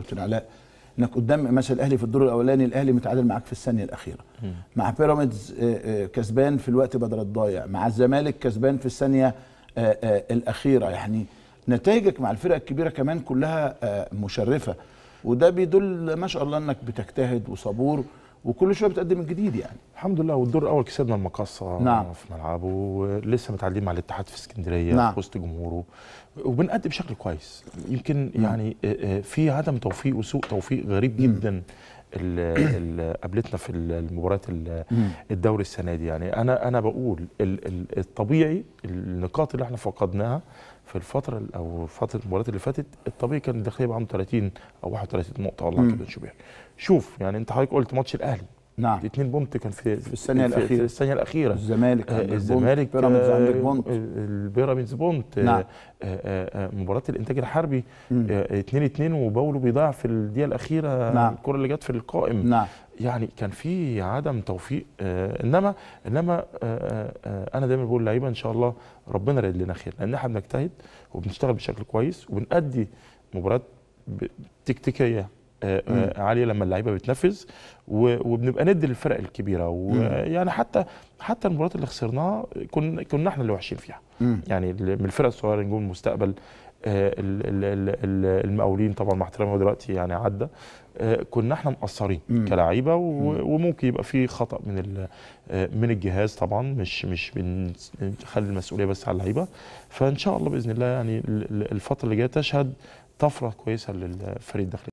كابتن علاء انك قدام مثلا الاهلي في الدور الاولاني الاهلي متعادل معاك في الثانيه الاخيره مع بيراميدز آه، آه، كسبان في الوقت بدل الضايع مع الزمالك كسبان في الثانيه آه، الاخيره يعني نتائجك مع الفرق الكبيره كمان كلها مشرفه وده بيدل ما شاء الله انك بتجتهد وصبور وكل شويه بتقدم الجديد يعني الحمد لله والدور الاول كسبنا المقصه نعم. في ملعبه ولسه متعادلين مع الاتحاد في اسكندريه نعم. في وسط جمهوره وبنقدم بشكل كويس يمكن نعم. يعني آه، آه، في عدم توفيق وسوء توفيق غريب جدا اللي قابلتنا في المباريات الدوري السنه دي يعني انا انا بقول الطبيعي النقاط اللي احنا فقدناها في الفتره او فتره المباريات اللي فاتت الطبيعي كان الداخليه يبقى عنده 30 او 31 نقطه والله كده شوف يعني انت حضرتك قلت ماتش الاهلي نعم اثنين بومت كان في في الثانيه الاخيره في الثانيه الاخيره الزمالك آه، الزمالك بيراميدز عندك آه، بومت البيراميدز بومت آه، نعم مباراه الانتاج الحربي 2 2 وباولو بيضيع في الدقيقه الاخيره نعم الكره اللي جت في القائم نعم يعني كان في عدم توفيق انما انما انا دايما بقول للعيبه ان شاء الله ربنا رايد لنا خير لان احنا بنجتهد وبنشتغل بشكل كويس وبنأدي مباريات تكتيكيه آه، آه، عاليه لما اللعيبه بتنفذ وبنبقى ند للفرق الكبيره ويعني حتى حتى المباراه اللي خسرناها كنا كنا احنا اللي وحشين فيها مم. يعني من الفرق الصغيره نجوم المستقبل آه، المقاولين طبعا مع احترامي دلوقتي يعني عدى كنا احنا مقصرين كلاعيبه وممكن يبقى في خطا من من الجهاز طبعا مش مش بنخلي المسؤوليه بس على اللعيبه فان شاء الله باذن الله يعني الفتره اللي جايه تشهد طفره كويسه للفريق الداخلي